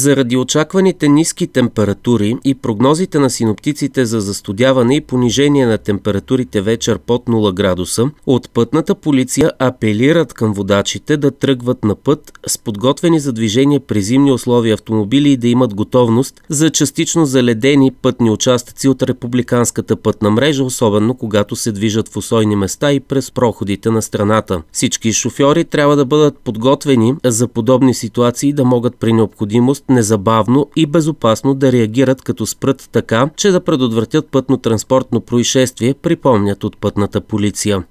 Заради очакваните ниски температури и прогнозите на синоптиците за застудяване и понижение на температурите вечер под 0 градуса, от пътната полиция апелират към водачите да тръгват на път с подготвени за движение при зимни условия автомобили и да имат готовност за частично заледени пътни участъци от републиканската пътна мрежа, особено когато се движат в усойни места и през проходите на страната. Всички шофьори трябва да бъдат подготвени за подобни ситуации да могат при необходимост незабавно и безопасно да реагират като спрат така, че да предотвратят пътно-транспортно происшествие, припомнят от пътната полиция.